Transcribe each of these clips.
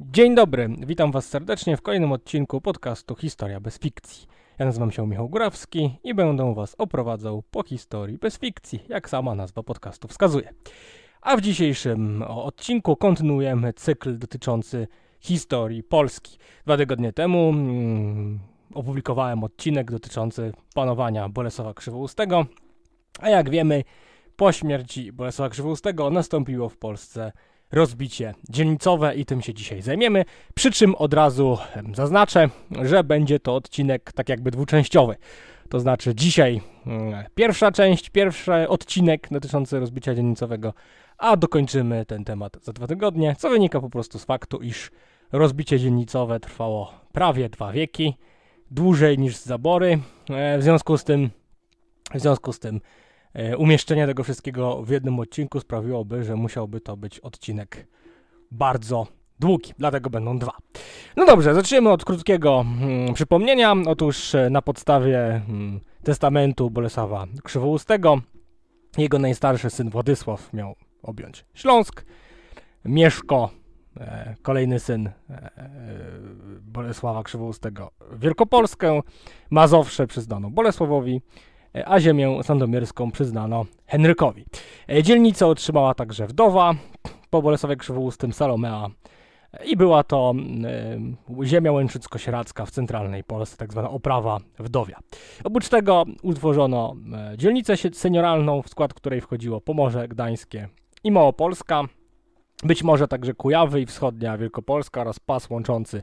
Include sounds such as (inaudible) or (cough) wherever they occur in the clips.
Dzień dobry, witam Was serdecznie w kolejnym odcinku podcastu Historia bez fikcji. Ja nazywam się Michał Grawski i będę Was oprowadzał po historii bez fikcji, jak sama nazwa podcastu wskazuje. A w dzisiejszym odcinku kontynuujemy cykl dotyczący historii Polski. Dwa tygodnie temu mm, opublikowałem odcinek dotyczący panowania Bolesława Krzywoustego, a jak wiemy, po śmierci Bolesława Krzywoustego nastąpiło w Polsce rozbicie dzielnicowe i tym się dzisiaj zajmiemy. Przy czym od razu zaznaczę, że będzie to odcinek tak jakby dwuczęściowy. To znaczy dzisiaj mm, pierwsza część, pierwszy odcinek dotyczący rozbicia dzielnicowego, a dokończymy ten temat za dwa tygodnie, co wynika po prostu z faktu, iż rozbicie dzielnicowe trwało prawie dwa wieki, dłużej niż zabory. E, w związku z tym, w związku z tym E, umieszczenie tego wszystkiego w jednym odcinku sprawiłoby, że musiałby to być odcinek bardzo długi, dlatego będą dwa. No dobrze, zaczniemy od krótkiego hmm, przypomnienia. Otóż e, na podstawie hmm, testamentu Bolesława Krzywoustego jego najstarszy syn Władysław miał objąć Śląsk. Mieszko, e, kolejny syn e, Bolesława Krzywoustego Wielkopolskę, Mazowsze przyznano Bolesławowi, a ziemię sandomierską przyznano Henrykowi. E, dzielnicę otrzymała także wdowa po Bolesowie Krzywoustym Salomea e, i była to y, ziemia łęczycko-sieracka w centralnej Polsce, tak zwana oprawa wdowia. Oprócz tego utworzono dzielnicę senioralną, w skład której wchodziło Pomorze Gdańskie i Małopolska, być może także Kujawy i Wschodnia Wielkopolska oraz pas łączący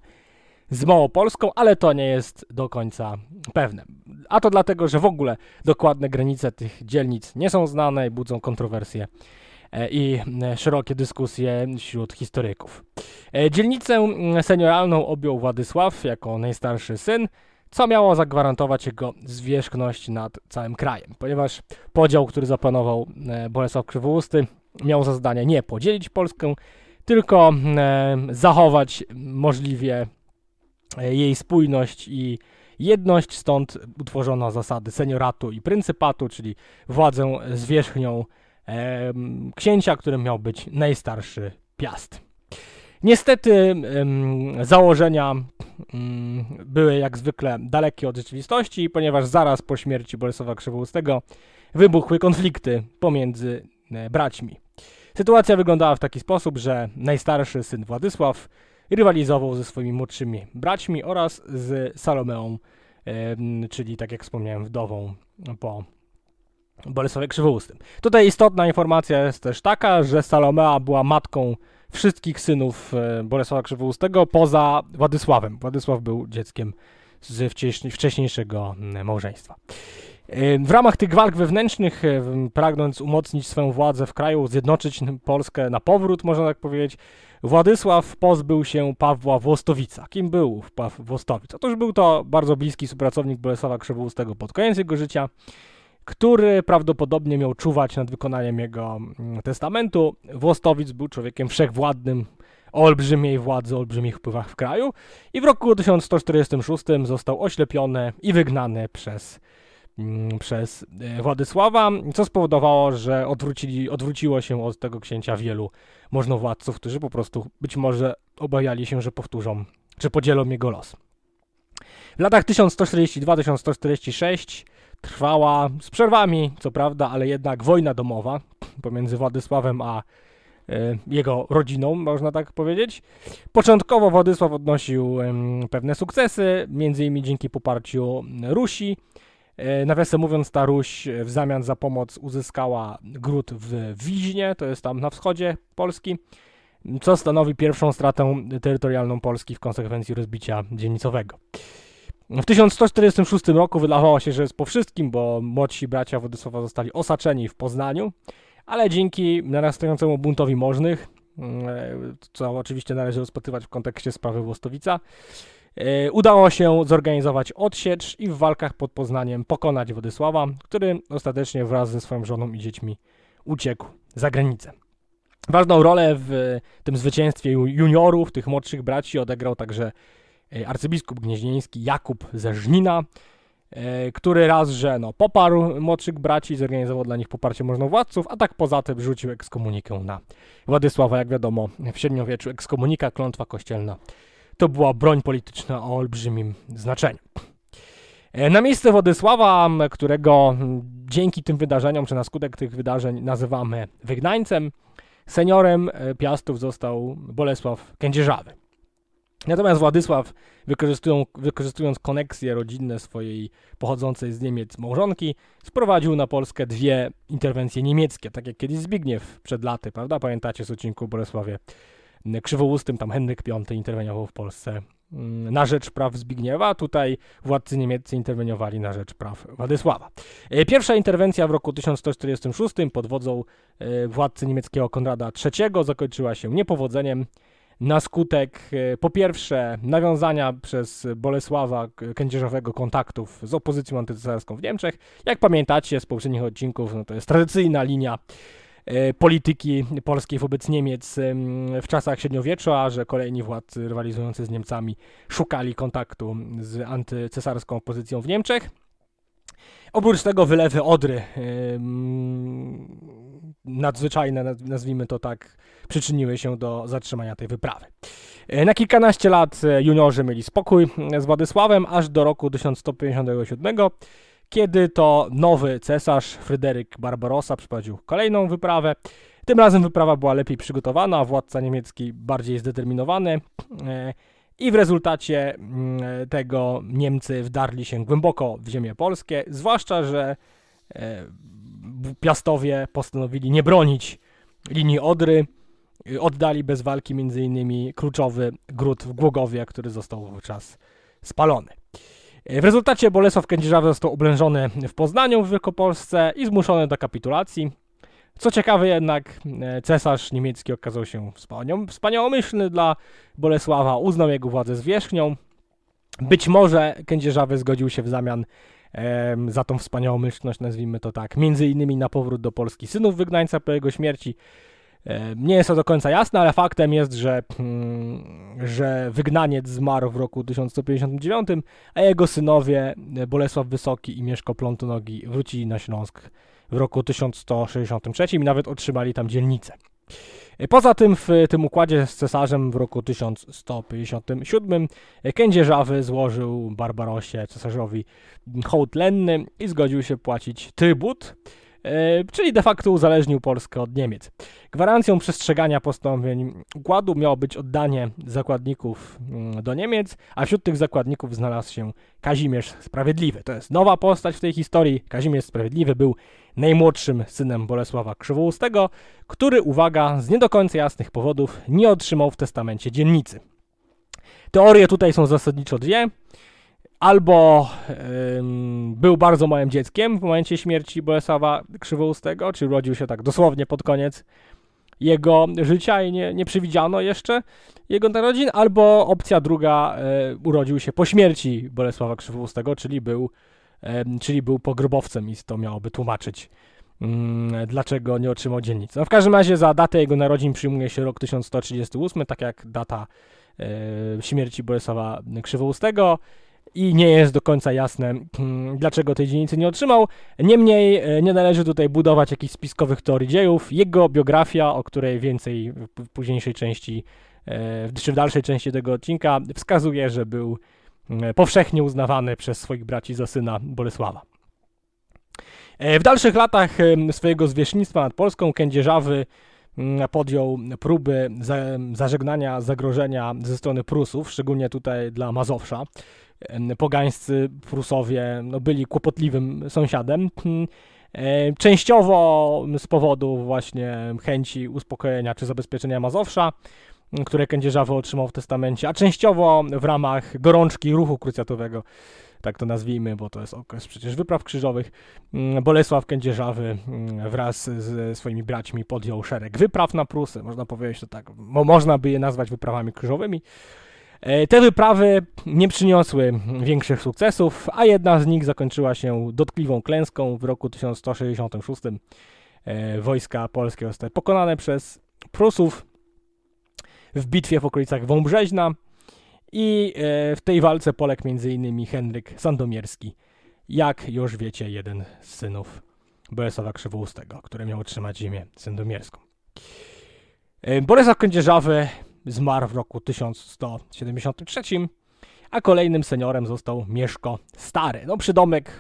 z Małopolską, ale to nie jest do końca pewne. A to dlatego, że w ogóle dokładne granice tych dzielnic nie są znane i budzą kontrowersje e, i e, szerokie dyskusje wśród historyków. E, dzielnicę mm, senioralną objął Władysław jako najstarszy syn, co miało zagwarantować jego zwierzchność nad całym krajem, ponieważ podział, który zaplanował Bolesław Krzywousty, miał za zadanie nie podzielić Polskę, tylko mm, zachować możliwie E, jej spójność i jedność, stąd utworzono zasady senioratu i pryncypatu, czyli władzę zwierzchnią e, księcia, którym miał być najstarszy piast. Niestety założenia mm, były jak zwykle dalekie od rzeczywistości, ponieważ zaraz po śmierci Bolesława Krzywoustego wybuchły konflikty pomiędzy e, braćmi. Sytuacja wyglądała w taki sposób, że najstarszy syn Władysław rywalizował ze swoimi młodszymi braćmi oraz z Salomeą, czyli tak jak wspomniałem, wdową po Bolesławie Krzywoustym. Tutaj istotna informacja jest też taka, że Salomea była matką wszystkich synów e, Bolesława Krzywoustego poza Władysławem. Władysław był dzieckiem z wcześniejszego mm, małżeństwa. W ramach tych walk wewnętrznych, pragnąc umocnić swoją władzę w kraju, zjednoczyć Polskę na powrót, można tak powiedzieć, Władysław pozbył się Pawła Włostowica. Kim był Paw Włostowic? Otóż był to bardzo bliski współpracownik Bolesława Krzywoustego pod koniec jego życia, który prawdopodobnie miał czuwać nad wykonaniem jego mm, testamentu. Włostowic był człowiekiem wszechwładnym, o olbrzymiej władzy, olbrzymich wpływach w kraju i w roku 1146 został oślepiony i wygnany przez Mm, przez e, Władysława, co spowodowało, że odwrócili, odwróciło się od tego księcia wielu możnowładców, którzy po prostu być może obawiali się, że powtórzą, czy podzielą jego los. W latach 1142-1146 trwała z przerwami, co prawda, ale jednak wojna domowa pomiędzy Władysławem a e, jego rodziną, można tak powiedzieć. Początkowo Władysław odnosił pewne sukcesy, między innymi dzięki poparciu Rusi, E, nawiasem mówiąc, ta Ruś e, w zamian za pomoc uzyskała gród w Wiźnie, to jest tam na wschodzie Polski, co stanowi pierwszą stratę terytorialną Polski w konsekwencji rozbicia dzielnicowego. W 1146 roku wydawało się, że jest po wszystkim, bo młodsi bracia Władysława zostali osaczeni w Poznaniu, ale dzięki narastającemu buntowi możnych, mm, e, co oczywiście należy rozpatrywać w kontekście sprawy Włostowica, E, udało się zorganizować odsiecz i w walkach pod Poznaniem pokonać Władysława, który ostatecznie wraz ze swoją żoną i dziećmi uciekł za granicę. Ważną rolę w tym zwycięstwie juniorów, tych młodszych braci, odegrał także e, arcybiskup gnieźnieński Jakub ze Żnina, e, który raz, że no, poparł młodszych braci, zorganizował dla nich poparcie możnowładców, a tak poza tym rzucił ekskomunikę na Władysława. Jak wiadomo, w średniowieczu ekskomunika, klątwa kościelna to była broń polityczna o olbrzymim znaczeniu. E, na miejsce Władysława, którego dzięki tym wydarzeniom, czy na skutek tych wydarzeń nazywamy wygnańcem, seniorem e, Piastów został Bolesław Kędzierzawy. Natomiast Władysław, wykorzystując, wykorzystując koneksje rodzinne swojej pochodzącej z Niemiec małżonki, sprowadził na Polskę dwie interwencje niemieckie, tak jak kiedyś Zbigniew przed laty, prawda? Pamiętacie z odcinku Bolesławie Mm, krzywoustym tam Henryk V interweniował w Polsce mm, na rzecz praw Zbigniewa, tutaj władcy niemieccy interweniowali na rzecz praw Władysława. E, pierwsza interwencja w roku 1146 pod wodzą e, władcy niemieckiego Konrada III zakończyła się niepowodzeniem na skutek e, po pierwsze nawiązania przez Bolesława Kędzierzowego kontaktów z opozycją antycesarską w Niemczech. Jak pamiętacie z poprzednich odcinków, no to jest tradycyjna linia E, polityki polskiej wobec Niemiec w czasach średniowiecza, że kolejni władcy rywalizujący z Niemcami szukali kontaktu z antycesarską opozycją w Niemczech. Oprócz tego wylewy Odry, nadzwyczajne, nazwijmy to tak, przyczyniły się do zatrzymania tej wyprawy. E, na kilkanaście lat e, juniorzy mieli spokój z Władysławem, aż do roku 1157, kiedy to nowy cesarz Fryderyk Barbarossa przeprowadził kolejną wyprawę. Tym razem wyprawa była lepiej przygotowana, a władca niemiecki bardziej zdeterminowany. E, I w rezultacie mm, tego Niemcy wdarli się głęboko w ziemię polskie, zwłaszcza, że e, piastowie postanowili nie bronić linii Odry. Oddali bez walki m.in. kluczowy gród w Głogowie, który został wówczas spalony. W rezultacie Bolesław Kędzierzawy został oblężony w Poznaniu w Wielkopolsce i zmuszony do kapitulacji. Co ciekawe jednak, e, cesarz niemiecki okazał się wspaniałomyślny dla Bolesława, uznał jego władzę zwierzchnią. Być może Kędzierzawy zgodził się w zamian za tą wspaniałomyślność, nazwijmy to tak, między innymi na powrót do Polski synów wygnańca po jego śmierci, E, nie jest to do końca jasne, ale faktem jest, że, mm, że wygnaniec zmarł w roku 1159, a jego synowie e, Bolesław Wysoki i Mieszko Plątonogi wrócili na Śląsk w roku 1163 i nawet otrzymali tam dzielnicę. E, poza tym w tym układzie z cesarzem w roku 1157 kędzierzawy złożył Barbarosie cesarzowi hołd lenny i zgodził się płacić trybut E, czyli de facto uzależnił Polskę od Niemiec. Gwarancją przestrzegania postanowień układu miało być oddanie zakładników mm, do Niemiec, a wśród tych zakładników znalazł się Kazimierz Sprawiedliwy. To jest nowa postać w tej historii. Kazimierz Sprawiedliwy był najmłodszym synem Bolesława Krzywoustego, który, uwaga, z nie do końca jasnych powodów nie otrzymał w testamencie dziennicy. Teorie tutaj są zasadniczo dwie albo był bardzo małym dzieckiem w momencie śmierci Bolesława Krzywoustego, czy urodził się tak dosłownie pod koniec jego życia i nie, nie przewidziano jeszcze jego narodzin, albo opcja druga e, urodził się po śmierci Bolesława Krzywoustego, czyli był, e, czyli był pogrobowcem i to miałoby tłumaczyć mm, dlaczego nie otrzymał dziennic. No w każdym razie za datę jego narodzin przyjmuje się rok 1138, tak jak data e, śmierci Bolesława Krzywoustego i nie jest do końca jasne, (clears throat) dlaczego tej dzielnicy nie otrzymał. Niemniej e, nie należy tutaj budować jakichś spiskowych teorii dziejów. Jego biografia, o której więcej w późniejszej części, e, czy w dalszej części tego odcinka, wskazuje, że był powszechnie uznawany przez swoich braci za syna Bolesława. E, w dalszych latach swojego zwierzchnictwa nad Polską Kędzierzawy podjął próby zażegnania zagrożenia ze strony Prusów, szczególnie tutaj dla Mazowsza pogańscy Prusowie no, byli kłopotliwym sąsiadem. Hmm, e, częściowo z powodu właśnie chęci uspokojenia czy zabezpieczenia Mazowsza, które Kędzierzawy otrzymał w testamencie, a częściowo w ramach gorączki ruchu krucjatowego, tak to nazwijmy, bo to jest okres przecież wypraw krzyżowych, Bolesław Kędzierzawy wraz ze swoimi braćmi podjął szereg wypraw na Prusy, można powiedzieć to tak, bo można by je nazwać wyprawami krzyżowymi, E, te wyprawy nie przyniosły większych sukcesów, a jedna z nich zakończyła się dotkliwą klęską w roku 1166. E, wojska polskie zostały pokonane przez Prusów w bitwie w okolicach Wąbrzeźna i e, w tej walce poległ m.in. Henryk Sandomierski, jak już wiecie, jeden z synów Bolesława Krzywoustego, który miał otrzymać imię Sandomierską. Bolesław Kędzierzawy zmarł w roku 1173, a kolejnym seniorem został Mieszko Stary. No przydomek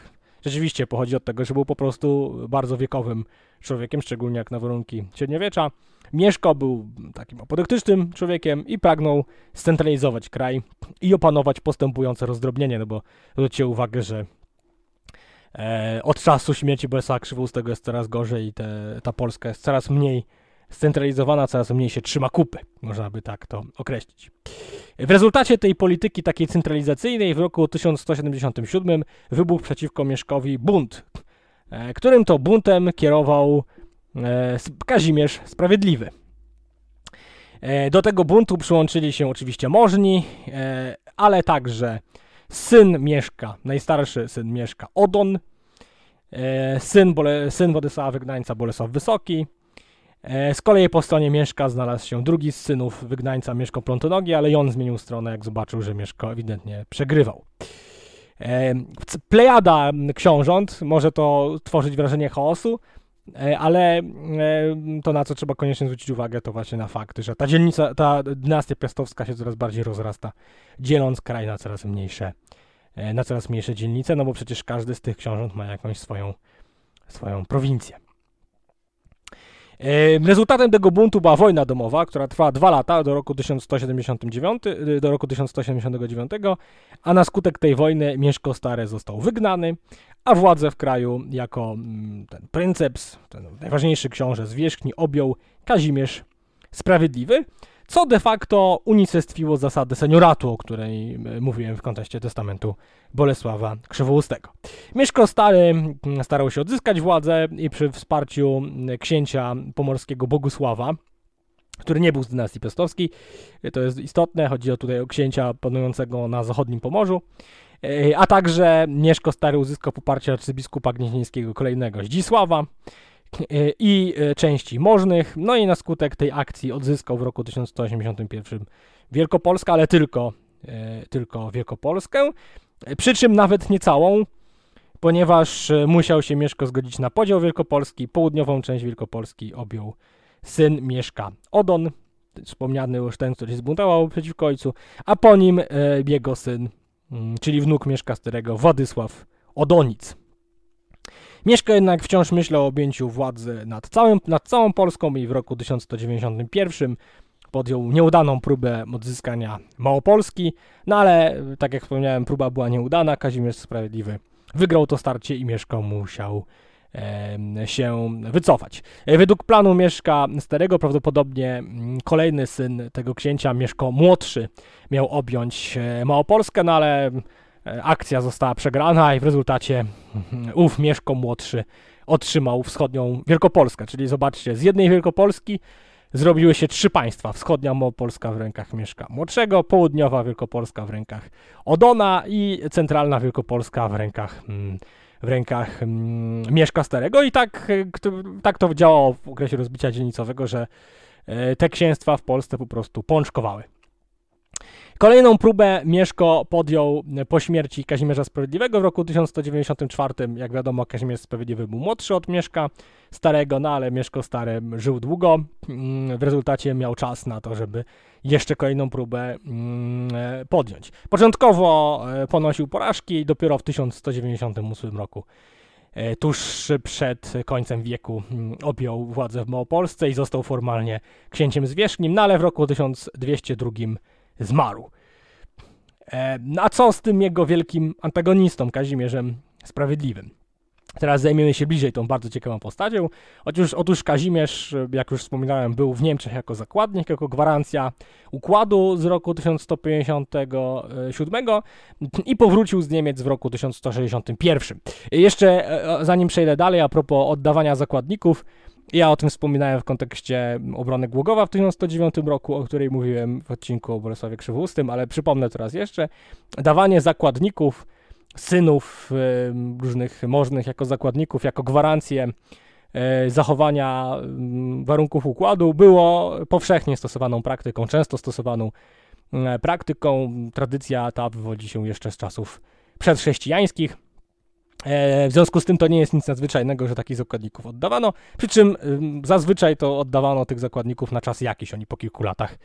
rzeczywiście pochodzi od tego, że był po prostu bardzo wiekowym człowiekiem, szczególnie jak na warunki średniowiecza. Mieszko był takim apodyktycznym człowiekiem i pragnął scentralizować kraj i opanować postępujące rozdrobnienie, no bo zwróćcie uwagę, że e, od czasu śmierci Bolesława Krzywoustego jest coraz gorzej i te, ta Polska jest coraz mniej scentralizowana, coraz mniej się trzyma kupy, można by tak to określić. W rezultacie tej polityki takiej centralizacyjnej w roku 1177 wybuchł przeciwko Mieszkowi bunt, e, którym to buntem kierował e, Kazimierz Sprawiedliwy. E, do tego buntu przyłączyli się oczywiście możni, ale także syn Mieszka, najstarszy syn Mieszka Odon, syn, Bole, syn Władysława Wygnańca Bolesław Wysoki, E, z kolei po stronie Mieszka znalazł się drugi z synów wygnańca Mieszko Plątonogi, ale on zmienił stronę, jak zobaczył, że Mieszko ewidentnie przegrywał. E, plejada książąt może to tworzyć wrażenie chaosu, e, ale to, na co trzeba koniecznie zwrócić uwagę, to właśnie na fakt, że ta dzielnica, ta dynastia piastowska się coraz bardziej rozrasta, dzieląc kraj na coraz mniejsze, na coraz mniejsze dzielnice, no bo przecież każdy z tych książąt ma jakąś swoją, swoją prowincję. Rezultatem tego buntu była wojna domowa, która trwała dwa lata, do roku 1179, y, do roku 1179 a na skutek tej wojny Mieszko Stare został wygnany, a władzę w kraju jako mm, ten prynceps, ten najważniejszy książę z wierzchni objął Kazimierz Sprawiedliwy, co de facto unicestwiło zasadę senioratu, o której e, mówiłem w kontekście testamentu Bolesława Krzywoustego. Mieszko Stary starał się odzyskać władzę i przy wsparciu księcia pomorskiego Bogusława, który nie był z dynastii pestowskiej, e, to jest istotne, chodzi o tutaj o księcia panującego na zachodnim Pomorzu, e, a także Mieszko Stary uzyskał poparcie arcybiskupa gnieźnieńskiego kolejnego Zdzisława, E, i e, części możnych, no i na skutek tej akcji odzyskał w roku 1181 Wielkopolskę, ale tylko, e, tylko Wielkopolskę, przy czym nawet nie całą, ponieważ musiał się Mieszko zgodzić na podział Wielkopolski, południową część Wielkopolski objął syn Mieszka Odon, wspomniany już ten, który się zbuntował przeciwko ojcu, a po nim jego syn, mm, czyli wnuk Mieszka Starego, Władysław Odonic. Mieszka jednak wciąż myślał o objęciu władzy nad, całym, nad całą Polską i w roku 1191 podjął nieudaną próbę odzyskania Małopolski, no ale tak jak wspomniałem, próba była nieudana, Kazimierz Sprawiedliwy wygrał to starcie i Mieszko musiał się wycofać. Według planu Mieszka Starego prawdopodobnie mm, kolejny syn tego księcia, Mieszko Młodszy, miał objąć e, Małopolskę, no ale E, akcja została przegrana i w rezultacie mm, ów Mieszko Młodszy otrzymał wschodnią Wielkopolskę. Czyli zobaczcie, z jednej Wielkopolski zrobiły się trzy państwa. Wschodnia Wielkopolska w rękach Mieszka Młodszego, południowa Wielkopolska w rękach Odona i centralna Wielkopolska w rękach... Mm, w rękach mm, Mieszka Starego i tak, e, tak to działało w okresie rozbicia dzielnicowego, że e, te księstwa w Polsce po prostu pączkowały. Kolejną próbę Mieszko podjął po śmierci Kazimierza Sprawiedliwego w roku 1194. Jak wiadomo, Kazimierz Sprawiedliwy był młodszy od Mieszka Starego, no ale Mieszko Stary żył długo. Mm, w rezultacie miał czas na to, żeby jeszcze kolejną próbę mm, podjąć. Początkowo e, ponosił porażki i dopiero w 1198 roku e, tuż przed końcem wieku mm, objął władzę w Małopolsce i został formalnie księciem zwierzchnim, no ale w roku 1202 zmarł. E, no a co z tym jego wielkim antagonistą, Kazimierzem Sprawiedliwym? Teraz zajmiemy się bliżej tą bardzo ciekawą postacią. Otóż, otóż Kazimierz, jak już wspominałem, był w Niemczech jako zakładnik, jako gwarancja układu z roku 1157 i powrócił z Niemiec w roku 1161. Jeszcze e, zanim przejdę dalej, a propos oddawania zakładników, ja o tym wspominałem w kontekście obrony Głogowa w 1909 roku, o której mówiłem w odcinku o Bolesławie Krzywustym, ale przypomnę teraz jeszcze. Dawanie zakładników, synów różnych możnych jako zakładników, jako gwarancję e, zachowania warunków układu było powszechnie stosowaną praktyką, często stosowaną e, praktyką. Tradycja ta wywodzi się jeszcze z czasów przedchrześcijańskich. E, w związku z tym to nie jest nic nadzwyczajnego, że takich zakładników oddawano. Przy czym zazwyczaj to oddawano tych zakładników na czas jakiś, oni po kilku latach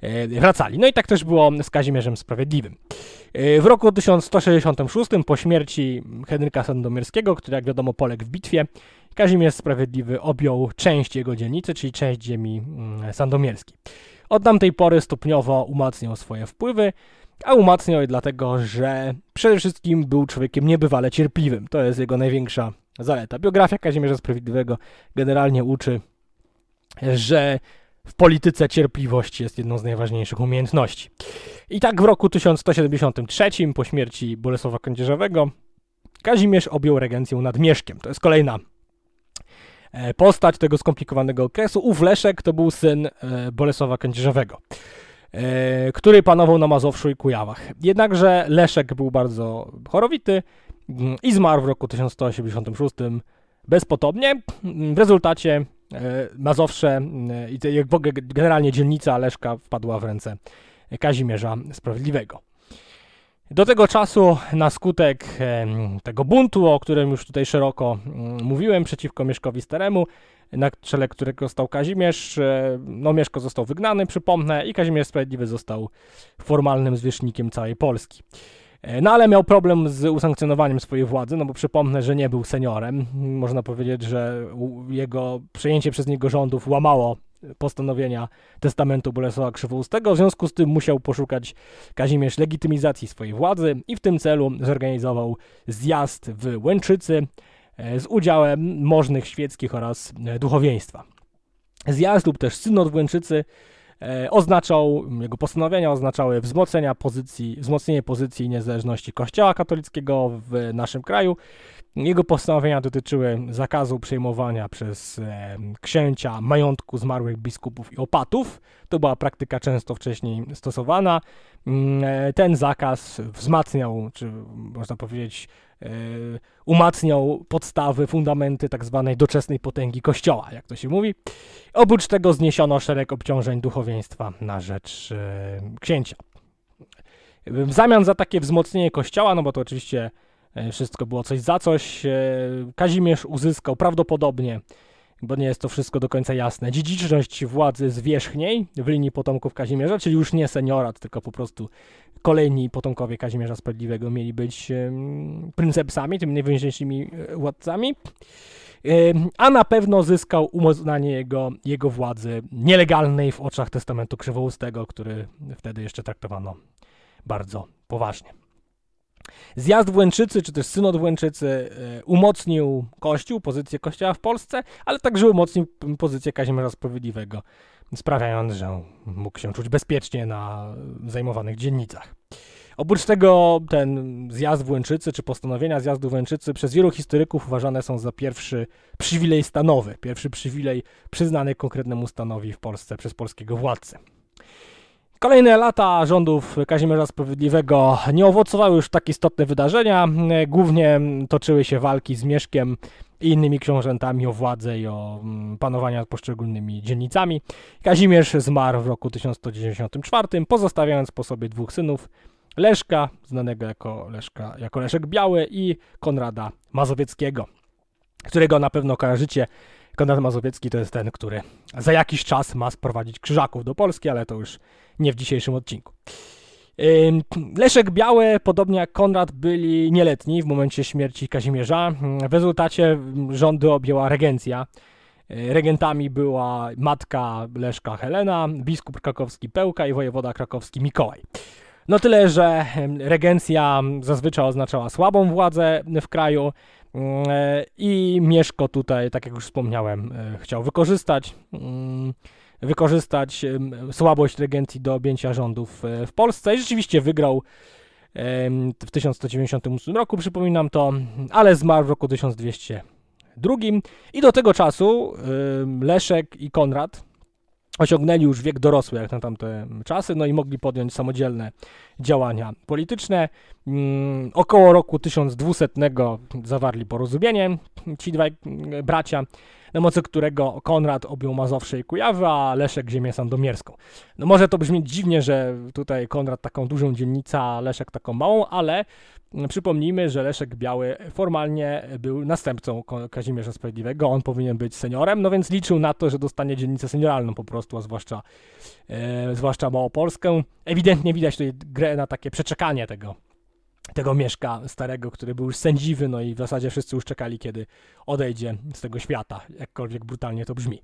e, wracali. No i tak też było z Kazimierzem Sprawiedliwym. E, w roku 1166 po śmierci Henryka Sandomierskiego, który jak wiadomo poległ w bitwie, Kazimierz Sprawiedliwy objął część jego dzielnicy, czyli część ziemi mm, sandomierskiej. Od tamtej pory stopniowo umacniał swoje wpływy a umacniał je dlatego, że przede wszystkim był człowiekiem niebywale cierpliwym. To jest jego największa zaleta. Biografia Kazimierza Sprawiedliwego generalnie uczy, że w polityce cierpliwość jest jedną z najważniejszych umiejętności. I tak w roku 1173, po śmierci Bolesława Kędzierzowego, Kazimierz objął regencję nad Mieszkiem. To jest kolejna e, postać tego skomplikowanego okresu. Ów Leszek to był syn e, Bolesława Kędzierzowego. E, który panował na Mazowszu i Kujawach. Jednakże Leszek był bardzo chorowity mm, i zmarł w roku 1186 bezpodobnie. Mm, w rezultacie e, Mazowsze mm, i generalnie dzielnica Leszka wpadła w ręce Kazimierza Sprawiedliwego. Do tego czasu, na skutek tego buntu, o którym już tutaj szeroko mówiłem, przeciwko Mieszkowi Staremu, na czele którego stał Kazimierz. No, Mieszko został wygnany, przypomnę, i Kazimierz Sprawiedliwy został formalnym zwierzchnikiem całej Polski. E, no ale miał problem z usankcjonowaniem swojej władzy, no bo przypomnę, że nie był seniorem. Można powiedzieć, że jego przejęcie przez niego rządów łamało postanowienia testamentu Bolesława Krzywoustego, w związku z tym musiał poszukać Kazimierz legitymizacji swojej władzy i w tym celu zorganizował zjazd w Łęczycy, E, z udziałem możnych świeckich oraz e, duchowieństwa. Zjazd lub też synod Włęczycy e, oznaczał, jego postanowienia oznaczały wzmocnienia pozycji, wzmocnienie pozycji i niezależności Kościoła katolickiego w naszym kraju jego postanowienia dotyczyły zakazu przejmowania przez e, księcia majątku zmarłych biskupów i opatów. To była praktyka często wcześniej stosowana. Mm, e, ten zakaz wzmacniał, czy można powiedzieć, e, umacniał podstawy, fundamenty tzw. Tak doczesnej potęgi Kościoła, jak to się mówi. Oprócz tego zniesiono szereg obciążeń duchowieństwa na rzecz e, księcia. W zamian za takie wzmocnienie Kościoła, no bo to oczywiście E, wszystko było coś za coś. E, Kazimierz uzyskał prawdopodobnie, bo nie jest to wszystko do końca jasne, dziedziczność władzy zwierzchniej w linii potomków Kazimierza, czyli już nie seniorat, tylko po prostu kolejni potomkowie Kazimierza Sprawiedliwego mieli być princepsami, tymi najwyższyszymi e, władcami. A na pewno zyskał uznanie jego, jego władzy nielegalnej w oczach testamentu krzywoustego, który wtedy jeszcze traktowano bardzo poważnie. Zjazd Włęczycy, czy też synod Włęczycy e, umocnił Kościół, pozycję Kościoła w Polsce, ale także umocnił pozycję Kazimierza Sprawiedliwego, sprawiając, że mógł się czuć bezpiecznie na zajmowanych dzielnicach. Oprócz tego ten zjazd Włęczycy, czy postanowienia zjazdu Włęczycy przez wielu historyków uważane są za pierwszy przywilej stanowy, pierwszy przywilej przyznany konkretnemu stanowi w Polsce przez polskiego władcę. Kolejne lata rządów Kazimierza Sprawiedliwego nie owocowały już tak istotne wydarzenia. Głównie toczyły się walki z Mieszkiem i innymi książętami o władzę i o mm, panowania poszczególnymi dzielnicami. Kazimierz zmarł w roku 1194, pozostawiając po sobie dwóch synów, Leszka, znanego jako, Leszka, jako Leszek Biały i Konrada Mazowieckiego, którego na pewno kojarzycie Konrad Mazowiecki to jest ten, który za jakiś czas ma sprowadzić krzyżaków do Polski, ale to już nie w dzisiejszym odcinku. Leszek Biały, podobnie jak Konrad, byli nieletni w momencie śmierci Kazimierza. W rezultacie rządy objęła regencja. Yy, regentami była matka Leszka Helena, biskup krakowski Pełka i wojewoda krakowski Mikołaj. No tyle, że regencja zazwyczaj oznaczała słabą władzę w kraju, Mm, e, I Mieszko tutaj, tak jak już wspomniałem, e, chciał wykorzystać mm, wykorzystać słabość regencji do objęcia rządów e, w Polsce i rzeczywiście wygrał w 1198 roku, przypominam to, ale zmarł w roku 1202. I do tego czasu Leszek i Konrad osiągnęli już wiek dorosły jak na tamte mm, czasy, no i mogli podjąć samodzielne działania polityczne. Mm, około roku 1200 zawarli porozumienie ci dwaj mm, bracia na mocy którego Konrad objął Mazowsze i Kujawy, a Leszek ziemię sandomierską. No może to brzmi dziwnie, że tutaj Konrad taką dużą dzielnicę, a Leszek taką małą, ale mm, przypomnijmy, że Leszek Biały formalnie był następcą Kazimierza Sprawiedliwego, on powinien być seniorem, no więc liczył na to, że dostanie dzielnicę senioralną po prostu, a zwłaszcza, e, zwłaszcza Małopolskę. Ewidentnie widać tutaj grę na takie przeczekanie tego tego Mieszka starego, który był już sędziwy, no i w zasadzie wszyscy już czekali, kiedy odejdzie z tego świata, jakkolwiek brutalnie to brzmi.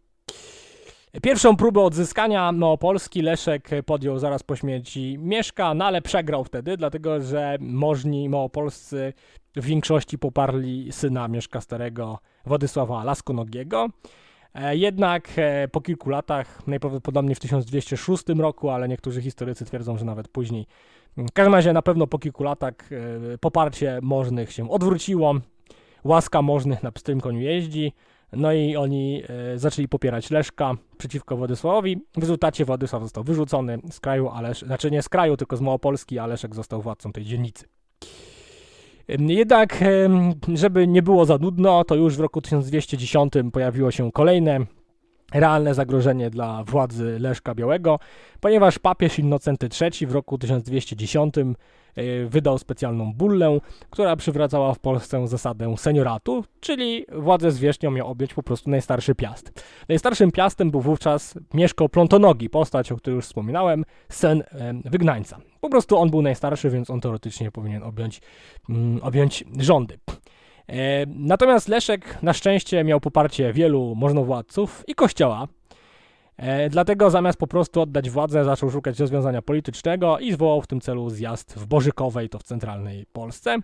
Pierwszą próbę odzyskania Małopolski no, Leszek podjął zaraz po śmierci Mieszka, no ale przegrał wtedy, dlatego że możni Małopolscy no, w większości poparli syna Mieszka Starego Władysława Laskonogiego. E, jednak e, po kilku latach, najprawdopodobniej w 1206 roku, ale niektórzy historycy twierdzą, że nawet później, mm, w każdym razie na pewno po kilku latach e, poparcie możnych się odwróciło, łaska możnych na pstrym koniu jeździ, no i oni zaczęli popierać Leszka przeciwko Władysławowi. W rezultacie Władysław został wyrzucony z kraju, ale, znaczy nie z kraju, tylko z Małopolski, a Leszek został władcą tej dzielnicy. Jednak, żeby nie było za nudno, to już w roku 1210 pojawiło się kolejne realne zagrożenie dla władzy Leszka Białego, ponieważ papież Innocenty III w roku 1210 e, wydał specjalną bullę, która przywracała w Polsce zasadę senioratu, czyli władzę zwierzchnią miał objąć po prostu najstarszy piast. Najstarszym piastem był wówczas Mieszko Plontonogi, postać, o której już wspominałem, sen e, wygnańca. Po prostu on był najstarszy, więc on teoretycznie powinien objąć, mm, objąć rządy. E, natomiast Leszek na szczęście miał poparcie wielu możnowładców i kościoła. E, dlatego zamiast po prostu oddać władzę, zaczął szukać rozwiązania politycznego i zwołał w tym celu zjazd w Bożykowej, to w centralnej Polsce.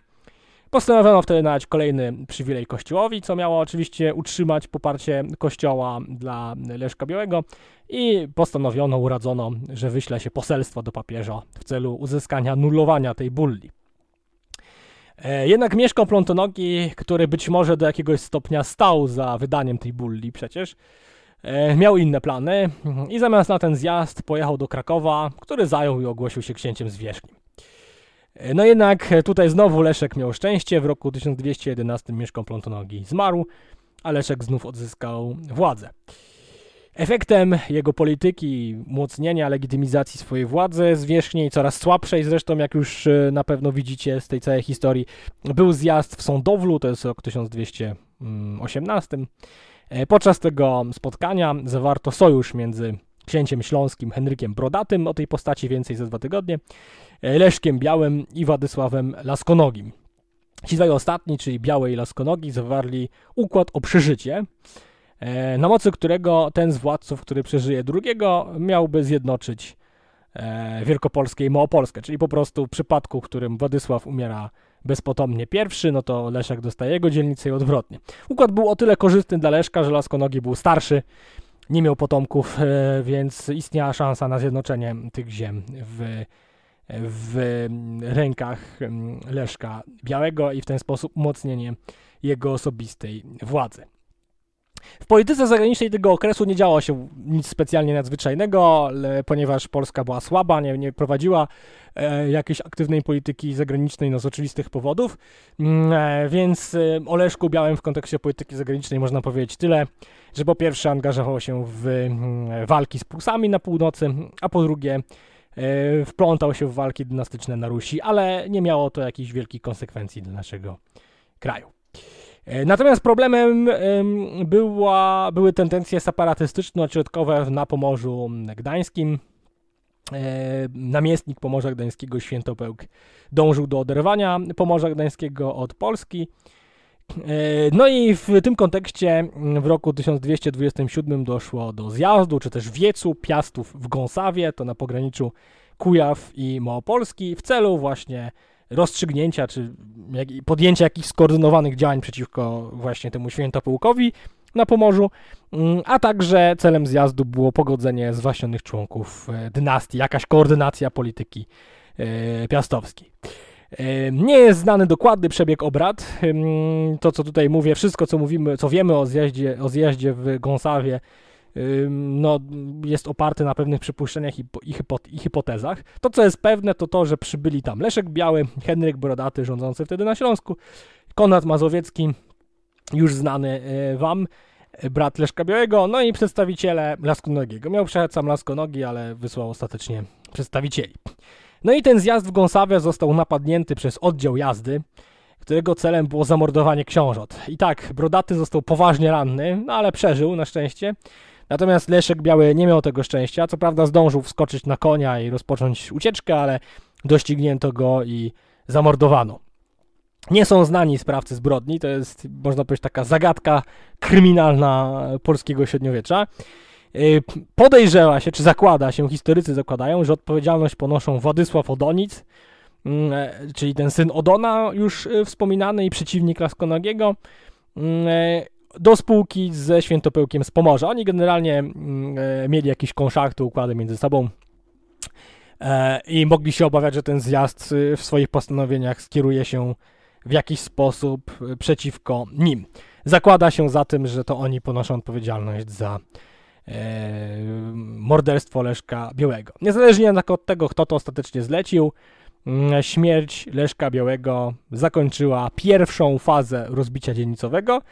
Postanowiono wtedy nadać kolejny przywilej Kościołowi, co miało oczywiście utrzymać poparcie Kościoła dla Leszka Białego i postanowiono, uradzono, że wyśle się poselstwo do papieża w celu uzyskania nulowania tej bulli. E, jednak Mieszką Plątonogi, który być może do jakiegoś stopnia stał za wydaniem tej bulli przecież, e, miał inne plany i zamiast na ten zjazd pojechał do Krakowa, który zajął i ogłosił się księciem zwierzchnim. E, no jednak tutaj znowu Leszek miał szczęście, w roku 1211 Mieszką Plątonogi zmarł, a Leszek znów odzyskał władzę. Efektem jego polityki mocnienia, legitymizacji swojej władzy, zwierzchniej, coraz słabszej zresztą, jak już e, na pewno widzicie z tej całej historii, był zjazd w Sądowlu, to jest rok 1218. Mm, e, podczas tego spotkania zawarto sojusz między księciem śląskim Henrykiem Brodatym, o tej postaci więcej za dwa tygodnie, e, Leszkiem Białym i Władysławem Laskonogim. Ci dwaj ostatni, czyli Białe i Laskonogi, zawarli układ o przeżycie, E, na mocy którego ten z władców, który przeżyje drugiego, miałby zjednoczyć e, Wielkopolskę i Małopolskę, czyli po prostu w przypadku, w którym Władysław umiera bezpotomnie pierwszy, no to Leszek dostaje jego dzielnicę i odwrotnie. Układ był o tyle korzystny dla Leszka, że Laskonogi był starszy, nie miał potomków, e, więc istniała szansa na zjednoczenie tych ziem w, w rękach mm, Leszka Białego i w ten sposób umocnienie jego osobistej władzy. W polityce zagranicznej tego okresu nie działo się nic specjalnie nadzwyczajnego, ponieważ Polska była słaba, nie, nie prowadziła e, jakiejś aktywnej polityki zagranicznej no, z oczywistych powodów. Mm, e, więc e, Oleszku Białym w kontekście polityki zagranicznej można powiedzieć tyle, że po pierwsze angażował się w mm, walki z Prusami na północy, a po drugie e, wplątał się w walki dynastyczne na Rusi, ale nie miało to jakichś wielkich konsekwencji dla naszego kraju. E, natomiast problemem była, były tendencje separatystyczno-środkowe na Pomorzu Gdańskim. E, namiestnik Pomorza Gdańskiego Świętopełk dążył do oderwania Pomorza Gdańskiego od Polski. E, no i w tym kontekście w roku 1227 doszło do zjazdu, czy też wiecu Piastów w Gąsawie, to na pograniczu Kujaw i Małopolski, w celu właśnie rozstrzygnięcia czy podjęcia jakichś skoordynowanych działań przeciwko właśnie temu świętopłukowi na Pomorzu, mm, a także celem zjazdu było pogodzenie zwaśnionych członków e, dynastii, jakaś koordynacja polityki e, piastowskiej. E, nie jest znany dokładny przebieg obrad. To, co tutaj mówię, wszystko, co mówimy, co wiemy o zjeździe, o zjeździe w Gąsawie, no, jest oparty na pewnych przypuszczeniach i, i, hipot i, hipotezach. To, co jest pewne, to to, że przybyli tam Leszek Biały, Henryk Brodaty, rządzący wtedy na Śląsku, Konrad Mazowiecki, już znany e, wam, brat Leszka Białego, no i przedstawiciele Laskonogiego. Miał przyjechać sam Laskonogi, ale wysłał ostatecznie przedstawicieli. No i ten zjazd w Gąsawie został napadnięty przez oddział jazdy, którego celem było zamordowanie książąt. I tak, Brodaty został poważnie ranny, no ale przeżył na szczęście. Natomiast Leszek Biały nie miał tego szczęścia. Co prawda zdążył wskoczyć na konia i rozpocząć ucieczkę, ale doścignięto go i zamordowano. Nie są znani sprawcy zbrodni, to jest, można powiedzieć, taka zagadka kryminalna polskiego średniowiecza. Y, podejrzewa się, czy zakłada się, historycy zakładają, że odpowiedzialność ponoszą Władysław Odonic, mm, czyli ten syn Odona już y, wspominany i przeciwnik Laskonogiego mm, y, do spółki ze Świętopełkiem z Pomorza. Oni generalnie mm, e, mieli jakieś konszachty, układy między sobą e, i mogli się obawiać, że ten zjazd y, w swoich postanowieniach skieruje się w jakiś sposób y, przeciwko nim. Zakłada się za tym, że to oni ponoszą odpowiedzialność za e, morderstwo Leszka Białego. Niezależnie jednak od tego, kto to ostatecznie zlecił, mm, śmierć Leszka Białego zakończyła pierwszą fazę rozbicia dzielnicowego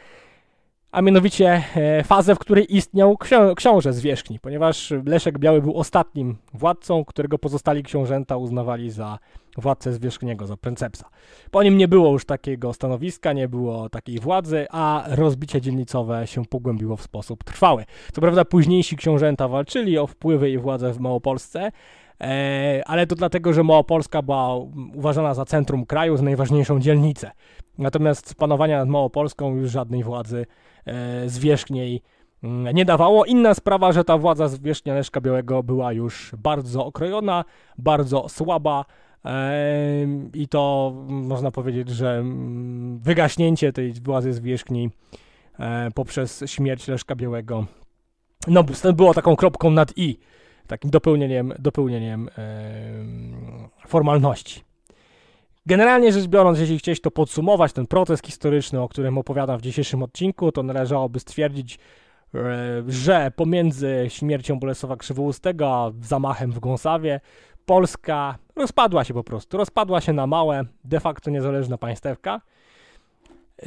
a mianowicie e, fazę, w której istniał ksią książę zwierzchni, ponieważ Leszek Biały był ostatnim władcą, którego pozostali książęta uznawali za władcę zwierzchniego, za princepsa. Po nim nie było już takiego stanowiska, nie było takiej władzy, a rozbicie dzielnicowe się pogłębiło w sposób trwały. Co prawda późniejsi książęta walczyli o wpływy i władzę w Małopolsce, e, ale to dlatego, że Małopolska była uważana za centrum kraju, za najważniejszą dzielnicę. Natomiast z panowania nad Małopolską już żadnej władzy E, zwierzchniej mm, nie dawało. Inna sprawa, że ta władza zwierzchnia Leszka Białego była już bardzo okrojona, bardzo słaba, e, i to mm, można powiedzieć, że mm, wygaśnięcie tej władzy zwierzchni e, poprzez śmierć Leszka Białego no, było taką kropką nad i, takim dopełnieniem, dopełnieniem formalności. Generalnie rzecz biorąc, jeśli chcieć to podsumować, ten proces historyczny, o którym opowiadam w dzisiejszym odcinku, to należałoby stwierdzić, e, że pomiędzy śmiercią Bolesława Krzywoustego a zamachem w Gąsawie Polska rozpadła się po prostu, rozpadła się na małe, de facto niezależne państewka,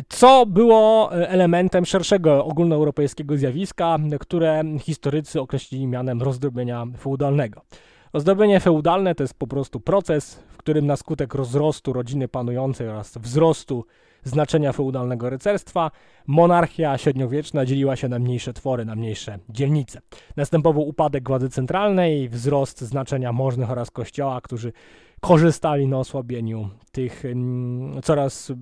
co było e, elementem szerszego ogólnoeuropejskiego zjawiska, które historycy określili mianem rozdrobnienia feudalnego. Ozdobienie feudalne to jest po prostu proces, w którym na skutek rozrostu rodziny panującej oraz wzrostu znaczenia feudalnego rycerstwa, monarchia średniowieczna dzieliła się na mniejsze twory, na mniejsze dzielnice. Następował upadek władzy centralnej, wzrost znaczenia możnych oraz kościoła, którzy korzystali na osłabieniu tych mm, coraz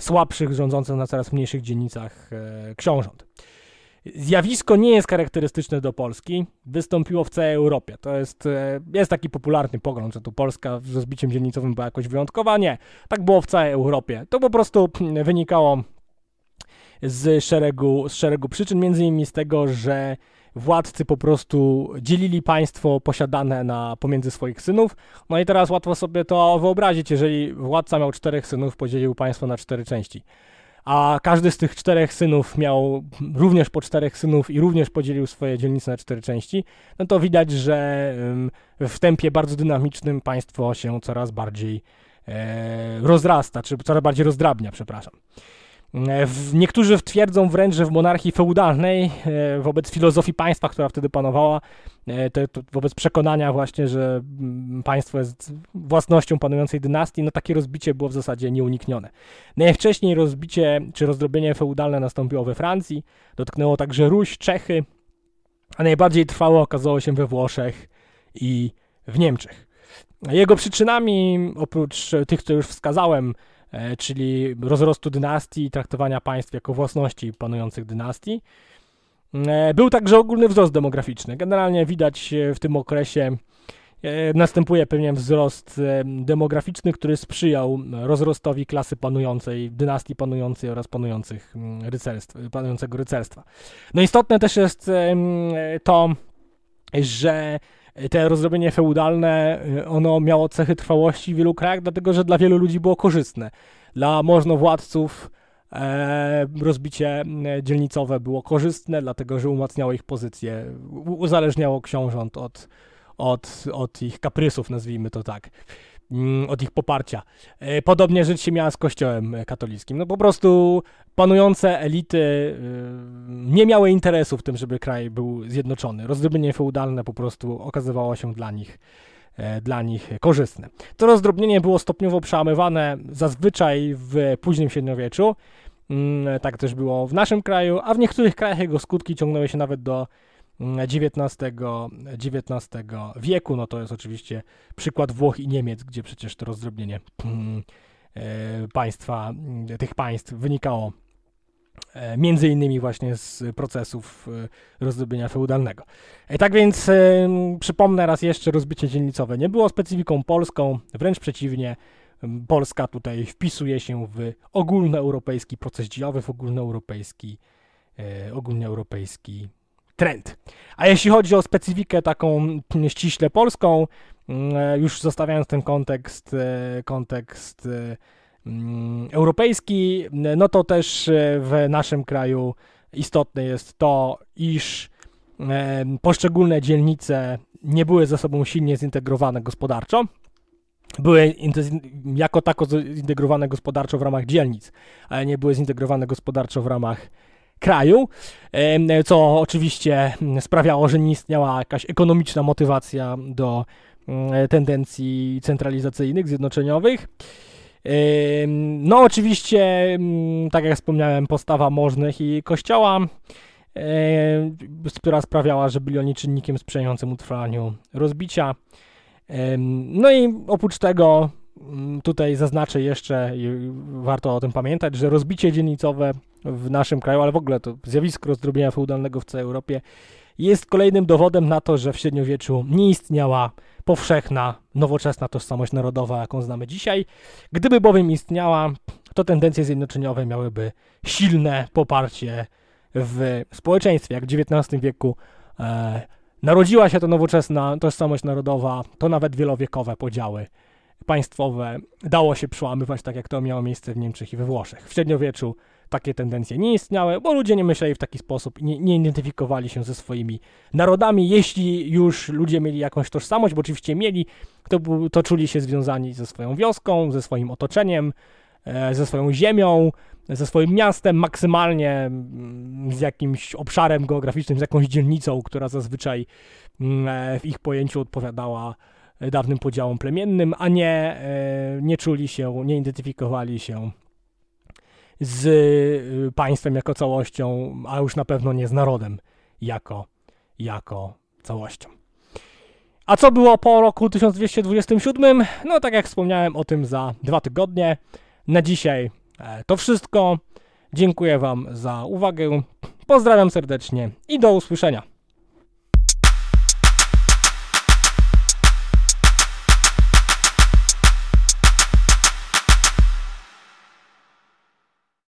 słabszych, rządzących na coraz mniejszych dzielnicach e, książąt. Zjawisko nie jest charakterystyczne do Polski, wystąpiło w całej Europie. To jest, e, jest taki popularny pogląd, że tu Polska z rozbiciem dzielnicowym była jakoś wyjątkowa. Nie, tak było w całej Europie. To po prostu mm, wynikało z szeregu, z szeregu przyczyn, między innymi z tego, że władcy po prostu dzielili państwo posiadane na, pomiędzy swoich synów. No i teraz łatwo sobie to wyobrazić, jeżeli władca miał czterech synów, podzielił państwo na cztery części a każdy z tych czterech synów miał również po czterech synów i również podzielił swoje dzielnice na cztery części, no to widać, że w tempie bardzo dynamicznym państwo się coraz bardziej e, rozrasta, czy coraz bardziej rozdrabnia, przepraszam. E, niektórzy twierdzą wręcz, że w monarchii feudalnej, e, wobec filozofii państwa, która wtedy panowała, e, to, to wobec przekonania właśnie, że mm, państwo jest własnością panującej dynastii, no takie rozbicie było w zasadzie nieuniknione. Najwcześniej rozbicie czy rozdrobienie feudalne nastąpiło we Francji, dotknęło także Ruś, Czechy, a najbardziej trwało okazało się we Włoszech i w Niemczech. Jego przyczynami, oprócz tych, które już wskazałem, E, czyli rozrostu dynastii i traktowania państw jako własności panujących dynastii. E, był także ogólny wzrost demograficzny. Generalnie widać w tym okresie e, następuje pewien wzrost demograficzny, który sprzyjał rozrostowi klasy panującej, dynastii panującej oraz panujących rycerstw, panującego rycerstwa. No istotne też jest to, że te rozdrobienie feudalne, y, ono miało cechy trwałości w wielu krajach, dlatego że dla wielu ludzi było korzystne. Dla możnowładców e, rozbicie e, dzielnicowe było korzystne, dlatego że umacniało ich pozycję, uzależniało książąt od, od, od ich kaprysów, nazwijmy to tak. Mm, od ich poparcia. E, podobnie rzecz się miała z Kościołem katolickim. No po prostu panujące elity e, nie miały interesu w tym, żeby kraj był zjednoczony. Rozdrobnienie feudalne po prostu okazywało się dla nich e, dla nich korzystne. To rozdrobnienie było stopniowo przełamywane zazwyczaj w późnym średniowieczu. Mm, tak też było w naszym kraju, a w niektórych krajach jego skutki ciągnęły się nawet do XIX, XIX wieku. No to jest oczywiście przykład Włoch i Niemiec, gdzie przecież to rozdrobnienie mm, e, państwa, mm, tych państw wynikało e, między innymi właśnie z procesów e, rozdrobienia feudalnego. Tak więc przypomnę raz jeszcze, rozbicie dzielnicowe nie było specyfiką polską, wręcz przeciwnie, Polska tutaj wpisuje się w ogólnoeuropejski proces dziejowy, w ogólnoeuropejski, ogólnoeuropejski trend. A jeśli chodzi o specyfikę taką mm, ściśle polską, mm, e, już zostawiając ten kontekst, e, kontekst e, mm, europejski, no to też w naszym kraju istotne jest to, iż poszczególne dzielnice nie były ze sobą silnie zintegrowane gospodarczo. Były jako tako zintegrowane gospodarczo w ramach dzielnic, ale nie były zintegrowane gospodarczo w ramach kraju, co oczywiście mm, sprawiało, że nie istniała jakaś ekonomiczna motywacja do mm, tendencji centralizacyjnych, zjednoczeniowych. No, oczywiście, mm, tak jak wspomniałem, postawa możnych i kościoła, która sprawiała, że byli oni czynnikiem sprzyjającym utrwalaniu rozbicia. No i oprócz tego Mm, tutaj zaznaczę jeszcze, warto o tym pamiętać, że rozbicie dzielnicowe w naszym kraju, ale w ogóle to zjawisko rozdrobienia feudalnego w całej Europie jest kolejnym dowodem na to, że w średniowieczu nie istniała powszechna, nowoczesna tożsamość narodowa, jaką znamy dzisiaj. Gdyby bowiem istniała, to tendencje zjednoczeniowe miałyby silne poparcie w społeczeństwie. Jak w XIX wieku e, narodziła się ta nowoczesna tożsamość narodowa, to nawet wielowiekowe podziały państwowe dało się przełamywać, tak jak to miało miejsce w Niemczech i we Włoszech. W średniowieczu takie tendencje nie istniały, bo ludzie nie myśleli w taki sposób i nie, nie, identyfikowali się ze swoimi narodami. Jeśli już ludzie mieli jakąś tożsamość, bo oczywiście mieli, to, to czuli się związani ze swoją wioską, ze swoim otoczeniem, e, ze swoją ziemią, ze swoim miastem, maksymalnie mm, z jakimś obszarem geograficznym, z jakąś dzielnicą, która zazwyczaj mm, e, w ich pojęciu odpowiadała E, dawnym podziałom plemiennym, a nie, e, nie czuli się, nie identyfikowali się z e, państwem jako całością, a już na pewno nie z narodem jako, jako całością. A co było po roku 1227? No, tak jak wspomniałem o tym za dwa tygodnie. Na dzisiaj to wszystko. Dziękuję Wam za uwagę. Pozdrawiam serdecznie i do usłyszenia.